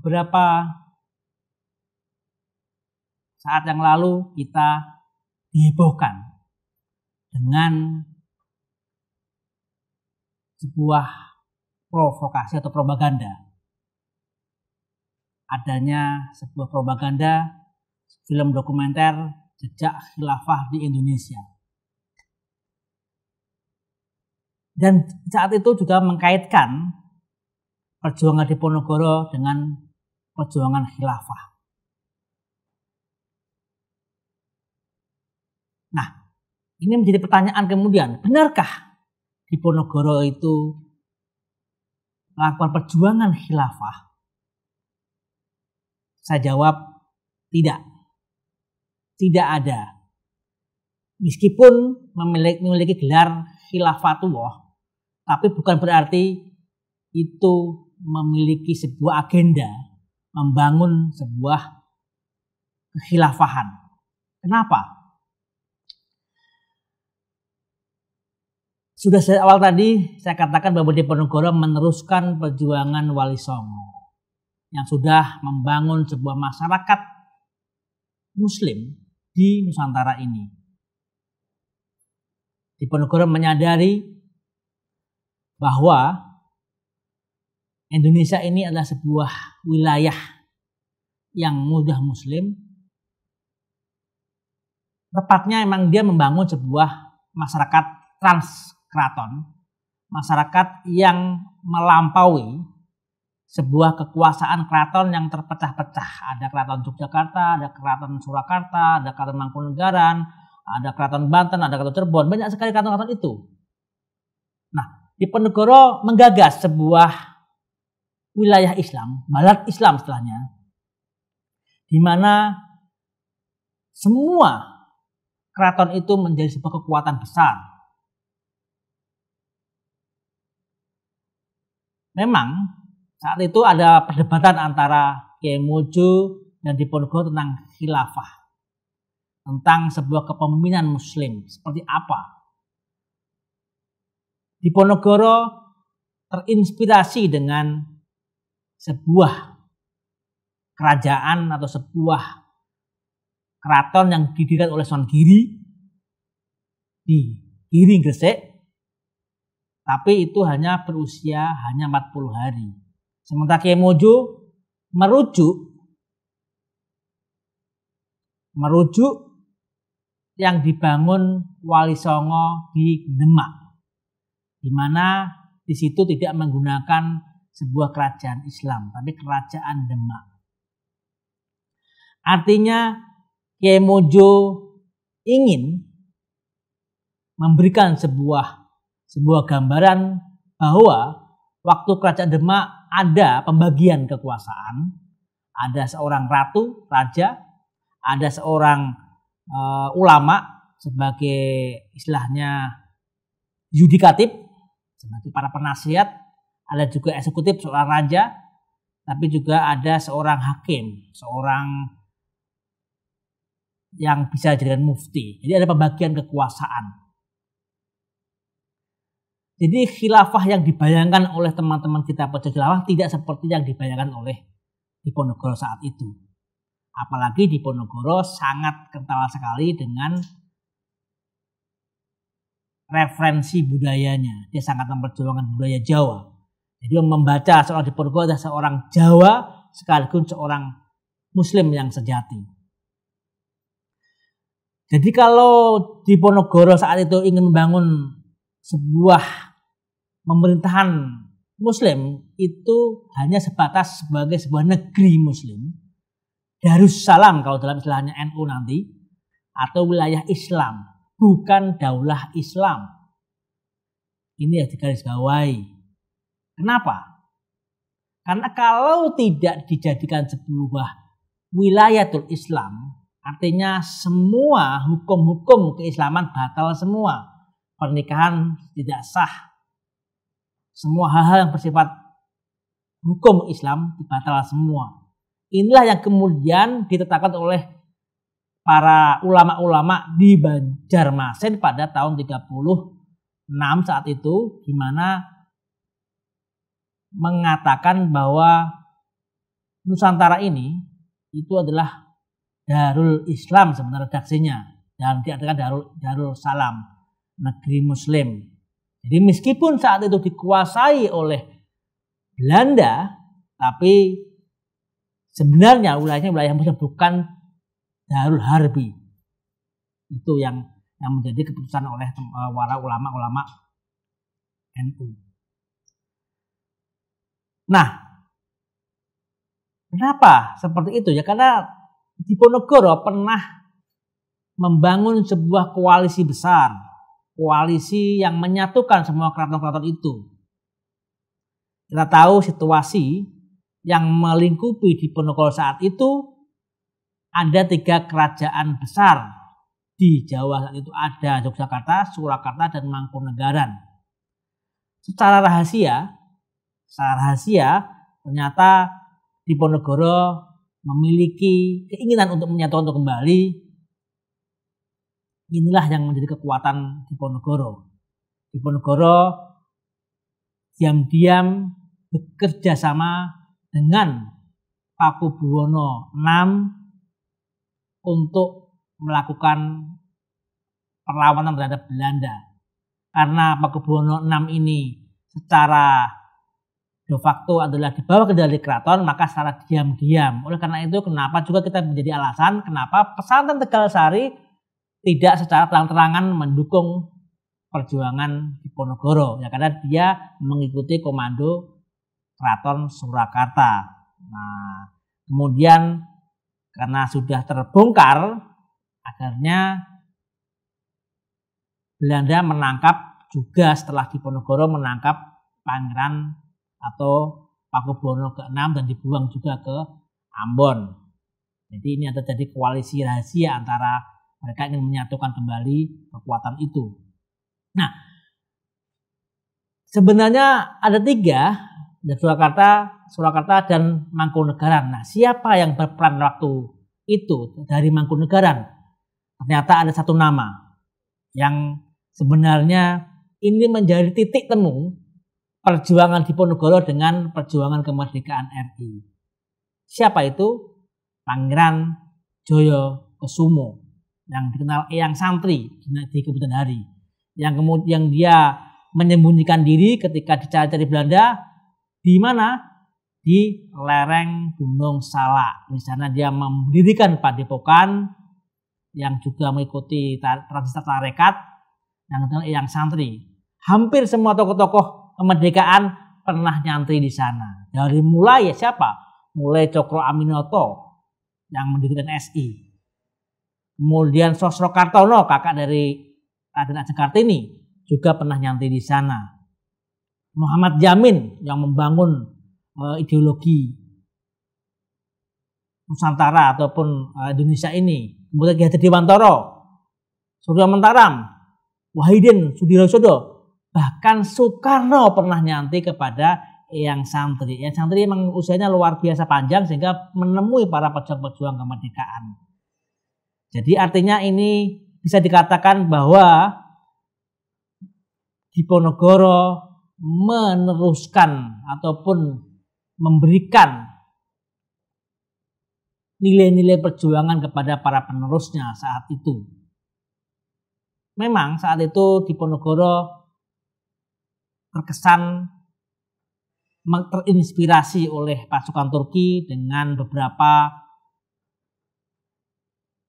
beberapa saat yang lalu kita dihebohkan dengan sebuah provokasi atau propaganda. Adanya sebuah propaganda film dokumenter jejak khilafah di Indonesia. Dan saat itu juga mengkaitkan perjuangan Diponegoro dengan perjuangan khilafah. Nah, ini menjadi pertanyaan kemudian, benarkah Diponegoro itu melakukan perjuangan khilafah? Saya jawab tidak. Tidak ada. Meskipun memiliki, memiliki gelar khilafatullah, tapi bukan berarti itu memiliki sebuah agenda membangun sebuah kekhilafahan. Kenapa? Sudah saya awal tadi saya katakan bahwa di Diponegoro meneruskan perjuangan Wali Songo yang sudah membangun sebuah masyarakat muslim di Nusantara ini. Di Diponegoro menyadari bahwa Indonesia ini adalah sebuah wilayah yang mudah muslim. Tepatnya memang dia membangun sebuah masyarakat trans keraton, masyarakat yang melampaui sebuah kekuasaan keraton yang terpecah-pecah. Ada keraton Yogyakarta, ada keraton Surakarta, ada keraton Mangkunegaran, ada keraton Banten, ada keraton Cirebon. Banyak sekali keraton-keraton itu. Nah, Diponegoro menggagas sebuah wilayah Islam, balat Islam setelahnya, di mana semua keraton itu menjadi sebuah kekuatan besar. Memang saat itu ada perdebatan antara Kiai Mojo dan Diponegoro tentang khilafah. Tentang sebuah kepemimpinan muslim seperti apa. Diponegoro terinspirasi dengan sebuah kerajaan atau sebuah keraton yang didirikan oleh Sunan Giri di Giri Gresik tapi itu hanya berusia hanya 40 hari. Sementara Kiai Mojo merujuk merujuk yang dibangun Wali Songo di Demak. Di mana di situ tidak menggunakan sebuah kerajaan Islam, tapi kerajaan Demak. Artinya Kiai ingin memberikan sebuah sebuah gambaran bahwa waktu kerajaan Demak ada pembagian kekuasaan, ada seorang ratu, raja, ada seorang uh, ulama sebagai istilahnya yudikatif, sebagai para penasihat, ada juga eksekutif seorang raja, tapi juga ada seorang hakim, seorang yang bisa jadi mufti. Jadi ada pembagian kekuasaan. Jadi khilafah yang dibayangkan oleh teman-teman kita pecah khilafah tidak seperti yang dibayangkan oleh Diponegoro saat itu. Apalagi Diponegoro sangat kental sekali dengan referensi budayanya. Dia sangat memperjuangkan budaya Jawa. Jadi membaca seorang Diponegoro adalah seorang Jawa sekaligus seorang Muslim yang sejati. Jadi kalau Diponegoro saat itu ingin membangun sebuah pemerintahan Muslim itu hanya sebatas sebagai sebuah negeri Muslim, Darussalam kalau dalam istilahnya NU nanti, atau wilayah Islam, bukan daulah Islam. Ini ya digarisbawahi Kenapa? Karena kalau tidak dijadikan sebuah wilayatul Islam, artinya semua hukum-hukum keislaman batal semua. Pernikahan tidak sah. Semua hal-hal yang bersifat hukum Islam batal semua. Inilah yang kemudian ditetapkan oleh para ulama-ulama di Banjarmasin pada tahun 36 saat itu di mana mengatakan bahwa Nusantara ini itu adalah Darul Islam sebenarnya redaksinya dan diartikan Darul Darul Salam negeri Muslim. Jadi meskipun saat itu dikuasai oleh Belanda, tapi sebenarnya wilayahnya wilayah Muslim bukan Darul Harbi. Itu yang yang menjadi keputusan oleh para eh, ulama-ulama NU. Nah, kenapa seperti itu ya? Karena Diponegoro pernah membangun sebuah koalisi besar, koalisi yang menyatukan semua keraton-keraton itu. Kita tahu situasi yang melingkupi Diponegoro saat itu ada tiga kerajaan besar di Jawa saat itu ada Yogyakarta, Surakarta, dan Mangkunegaran. Secara rahasia, secara rahasia ternyata Diponegoro memiliki keinginan untuk menyatu untuk kembali. Inilah yang menjadi kekuatan Diponegoro. Diponegoro diam-diam bekerja sama dengan Paku Buwono VI untuk melakukan perlawanan terhadap Belanda. Karena Paku Buwono VI ini secara de facto adalah di bawah kendali keraton maka secara diam-diam. Oleh karena itu kenapa juga kita menjadi alasan kenapa pesantren Tegal Sari tidak secara terang-terangan mendukung perjuangan Diponegoro ya karena dia mengikuti komando keraton Surakarta. Nah, kemudian karena sudah terbongkar akhirnya Belanda menangkap juga setelah Diponegoro menangkap Pangeran atau Pakubono ke-6 dan dibuang juga ke Ambon. Jadi ini terjadi koalisi rahasia antara mereka ingin menyatukan kembali kekuatan itu. Nah, sebenarnya ada tiga, ada Surakarta, Surakarta dan Mangkunegaran. Nah, siapa yang berperan waktu itu dari Mangkunegaran? Ternyata ada satu nama yang sebenarnya ini menjadi titik temu perjuangan Diponegoro dengan perjuangan kemerdekaan RI. Siapa itu? Pangeran Joyo Kesumo yang dikenal Eyang Santri di Kebutan Hari. Yang kemudian dia menyembunyikan diri ketika dicari-cari Belanda di mana? Di lereng Gunung Salak. Di sana dia mendirikan padepokan yang juga mengikuti tradisi tarekat yang dikenal Eyang Santri. Hampir semua tokoh-tokoh kemerdekaan pernah nyantri di sana. Dari mulai ya siapa? Mulai Cokro Aminoto yang mendirikan SI. Kemudian Sosro Kartono, kakak dari Raden Ajeng Kartini, juga pernah nyantri di sana. Muhammad Jamin yang membangun eh, ideologi Nusantara ataupun eh, Indonesia ini. Kemudian Ki Hajar Dewantoro, Surya Mentaram, Wahidin Sudirosodo Bahkan Soekarno pernah nyanti kepada yang Santri. yang Santri memang usianya luar biasa panjang sehingga menemui para pejuang-pejuang kemerdekaan. Jadi artinya ini bisa dikatakan bahwa Diponegoro meneruskan ataupun memberikan nilai-nilai perjuangan kepada para penerusnya saat itu. Memang saat itu Diponegoro terkesan terinspirasi oleh pasukan Turki dengan beberapa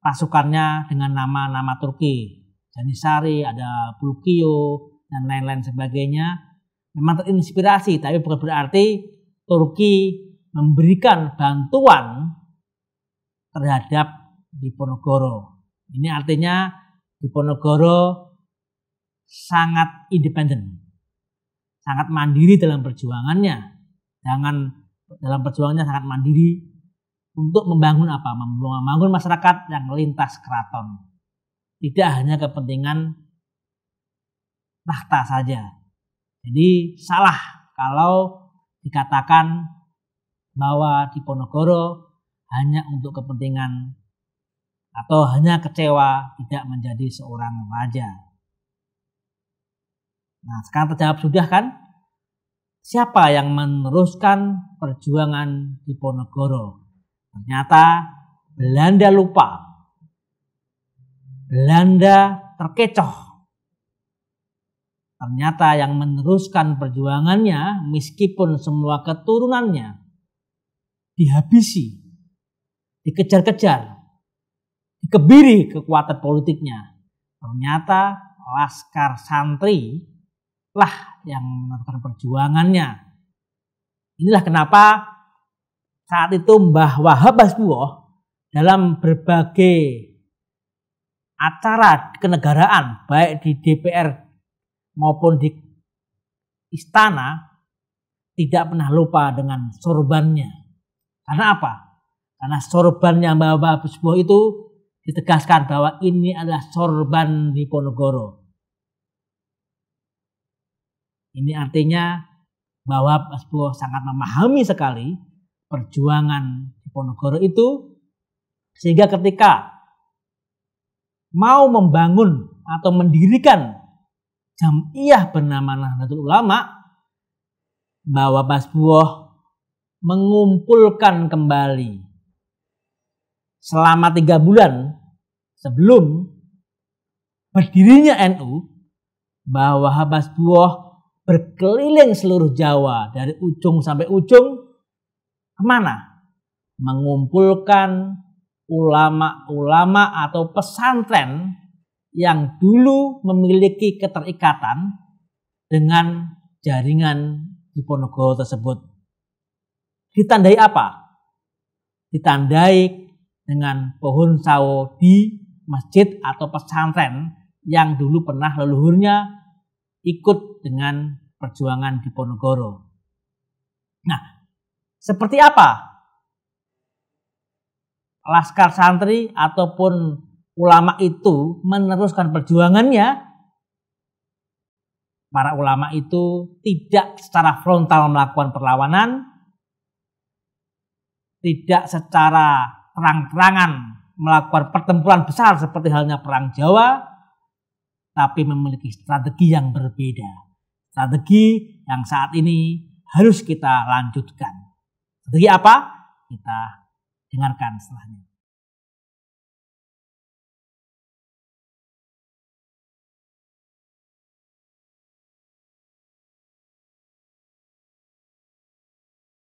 pasukannya dengan nama-nama Turki. Janisari, ada Bulukio, dan lain-lain sebagainya. Memang terinspirasi, tapi bukan berarti Turki memberikan bantuan terhadap Diponegoro. Ini artinya Diponegoro sangat independen sangat mandiri dalam perjuangannya. Jangan dalam perjuangannya sangat mandiri untuk membangun apa? Membangun masyarakat yang melintas keraton. Tidak hanya kepentingan tahta saja. Jadi salah kalau dikatakan bahwa Diponegoro hanya untuk kepentingan atau hanya kecewa tidak menjadi seorang raja. Nah, sekarang terjawab sudah kan? Siapa yang meneruskan perjuangan Diponegoro? Ternyata Belanda lupa. Belanda terkecoh. Ternyata yang meneruskan perjuangannya meskipun semua keturunannya dihabisi, dikejar-kejar, dikebiri kekuatan politiknya. Ternyata Laskar Santri lah yang melakukan perjuangannya. Inilah kenapa saat itu Mbah Wahab Basbuoh dalam berbagai acara kenegaraan baik di DPR maupun di istana tidak pernah lupa dengan sorbannya. Karena apa? Karena sorbannya Mbah Wahab Basbuoh itu ditegaskan bahwa ini adalah sorban di Ponegoro ini artinya bahwa Mas sangat memahami sekali perjuangan Diponegoro itu sehingga ketika mau membangun atau mendirikan jamiah bernama Nahdlatul Ulama bahwa Mas mengumpulkan kembali selama tiga bulan sebelum berdirinya NU bahwa Habas Buoh berkeliling seluruh Jawa dari ujung sampai ujung kemana? Mengumpulkan ulama-ulama atau pesantren yang dulu memiliki keterikatan dengan jaringan di Ponegoro tersebut. Ditandai apa? Ditandai dengan pohon sawo di masjid atau pesantren yang dulu pernah leluhurnya ikut dengan perjuangan di Diponegoro. Nah, seperti apa laskar santri ataupun ulama itu meneruskan perjuangannya? Para ulama itu tidak secara frontal melakukan perlawanan, tidak secara terang-terangan melakukan pertempuran besar seperti halnya perang Jawa, tapi memiliki strategi yang berbeda. Strategi yang saat ini harus kita lanjutkan. Strategi apa? Kita dengarkan setelahnya.